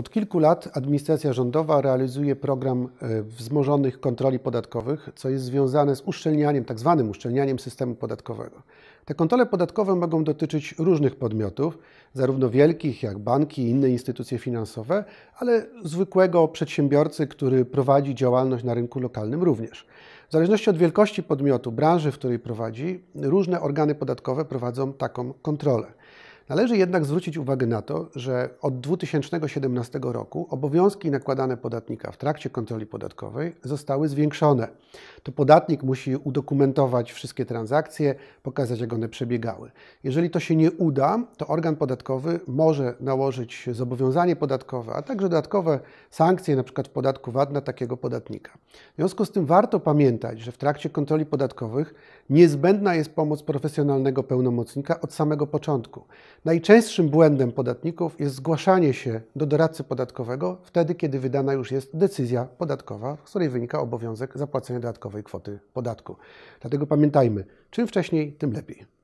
Od kilku lat administracja rządowa realizuje program e, wzmożonych kontroli podatkowych, co jest związane z uszczelnianiem, tak zwanym uszczelnianiem systemu podatkowego. Te kontrole podatkowe mogą dotyczyć różnych podmiotów, zarówno wielkich jak banki i inne instytucje finansowe, ale zwykłego przedsiębiorcy, który prowadzi działalność na rynku lokalnym również. W zależności od wielkości podmiotu, branży, w której prowadzi, różne organy podatkowe prowadzą taką kontrolę. Należy jednak zwrócić uwagę na to, że od 2017 roku obowiązki nakładane podatnika w trakcie kontroli podatkowej zostały zwiększone to podatnik musi udokumentować wszystkie transakcje, pokazać jak one przebiegały. Jeżeli to się nie uda, to organ podatkowy może nałożyć zobowiązanie podatkowe, a także dodatkowe sankcje, np. w podatku VAT na takiego podatnika. W związku z tym warto pamiętać, że w trakcie kontroli podatkowych niezbędna jest pomoc profesjonalnego pełnomocnika od samego początku. Najczęstszym błędem podatników jest zgłaszanie się do doradcy podatkowego wtedy, kiedy wydana już jest decyzja podatkowa, z której wynika obowiązek zapłacenia dodatkowego kwoty podatku. Dlatego pamiętajmy, czym wcześniej, tym lepiej.